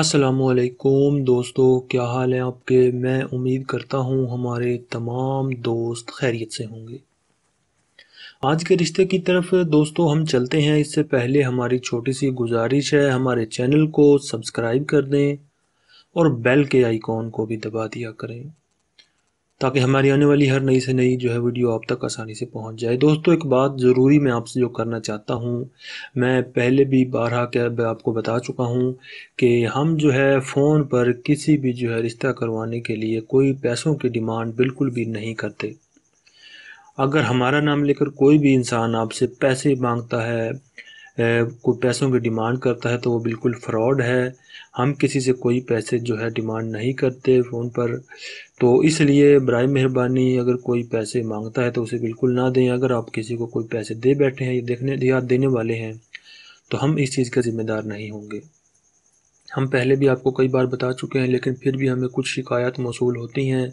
असलकुम दोस्तों क्या हाल है आपके मैं उम्मीद करता हूँ हमारे तमाम दोस्त खैरियत से होंगे आज के रिश्ते की तरफ दोस्तों हम चलते हैं इससे पहले हमारी छोटी सी गुजारिश है हमारे चैनल को सब्सक्राइब कर दें और बेल के आइकॉन को भी दबा दिया करें ताकि हमारी आने वाली हर नई से नई जो है वीडियो आप तक आसानी से पहुंच जाए दोस्तों एक बात ज़रूरी मैं आपसे जो करना चाहता हूं मैं पहले भी बारह कैब आपको बता चुका हूं कि हम जो है फ़ोन पर किसी भी जो है रिश्ता करवाने के लिए कोई पैसों की डिमांड बिल्कुल भी नहीं करते अगर हमारा नाम लेकर कोई भी इंसान आपसे पैसे मांगता है कोई पैसों की डिमांड करता है तो वो बिल्कुल फ्रॉड है हम किसी से कोई पैसे जो है डिमांड नहीं करते फ़ोन पर तो इसलिए बरए मेहरबानी अगर कोई पैसे मांगता है तो उसे बिल्कुल ना दें अगर आप किसी को कोई पैसे दे बैठे हैं या देखने या देने वाले हैं तो हम इस चीज़ का ज़िम्मेदार नहीं होंगे हम पहले भी आपको कई बार बता चुके हैं लेकिन फिर भी हमें कुछ शिकायत मौसू होती हैं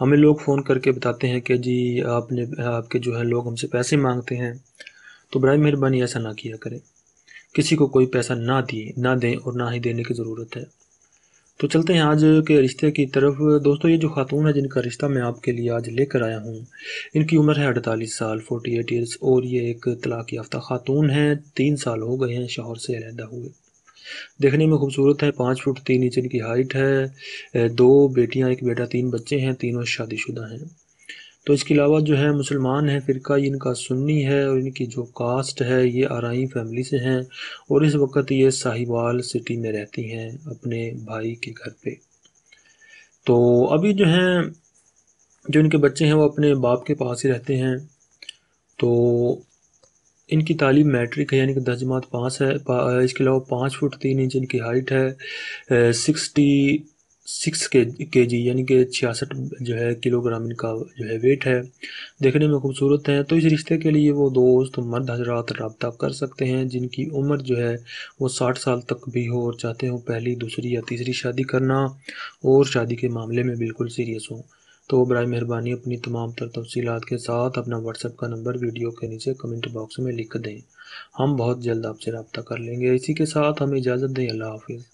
हमें लोग फ़ोन करके बताते हैं कि जी आपने आपके जो है लोग हमसे पैसे मांगते हैं तो बर मेहरबानी ऐसा ना किया करें किसी को कोई पैसा ना दिए ना दें और ना ही देने की ज़रूरत है तो चलते हैं आज के रिश्ते की तरफ दोस्तों ये जो खातून है जिनका रिश्ता मैं आपके लिए आज लेकर आया हूँ इनकी उम्र है अड़तालीस साल फोर्टी एट ईयर्स और ये एक तलाक़ याफ्ता खातून हैं तीन साल हो गए हैं शहर से अलहदा हुए देखने में खूबसूरत है पाँच फुट तीन इंच इनकी हाइट है दो बेटियाँ एक बेटा तीन बच्चे हैं तीनों शादीशुदा हैं तो इसके अलावा जो है मुसलमान हैं फ़िरका इनका सुन्नी है और इनकी जो कास्ट है ये आरई फैमिली से हैं और इस वक्त ये साहिवाल सिटी में रहती हैं अपने भाई के घर पे तो अभी जो हैं जो इनके बच्चे हैं वो अपने बाप के पास ही रहते हैं तो इनकी तालीम मैट्रिक है यानी कि दस जमात पाँच है पा, इसके अलावा पाँच फुट तीन इंच इनकी हाइट है सिक्सटी सिक्स के के जी यानी कि छियासठ जो है किलोग्राम इनका जो है वेट है देखने में खूबसूरत है तो इस रिश्ते के लिए वो दोस्त मर्द हजरात रबता कर सकते हैं जिनकी उम्र जो है वो साठ साल तक भी हो और चाहते हों पहली दूसरी या तीसरी शादी करना और शादी के मामले में बिल्कुल सीरियस हो तो बर मेहरबानी अपनी तमाम तर तफसीत के साथ अपना व्हाट्सएप का नंबर वीडियो के नीचे कमेंट बॉक्स में लिख दें हम बहुत जल्द आपसे रबता कर लेंगे इसी के साथ हमें इजाज़त दें अल्लाह हाफिज़